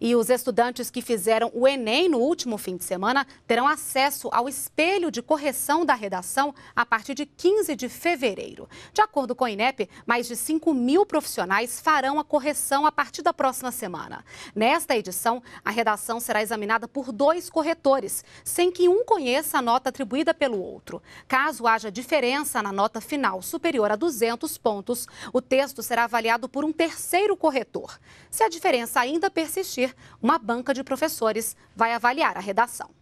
E os estudantes que fizeram o Enem no último fim de semana terão acesso ao espelho de correção da redação a partir de 15 de fevereiro. De acordo com a INEP, mais de 5 mil profissionais farão a correção a partir da próxima semana. Nesta edição, a redação será examinada por dois corretores, sem que um conheça a nota atribuída pelo outro. Caso haja diferença na nota final superior a 200 pontos, o texto será avaliado por um terceiro corretor. Se a diferença ainda persistir, uma banca de professores vai avaliar a redação.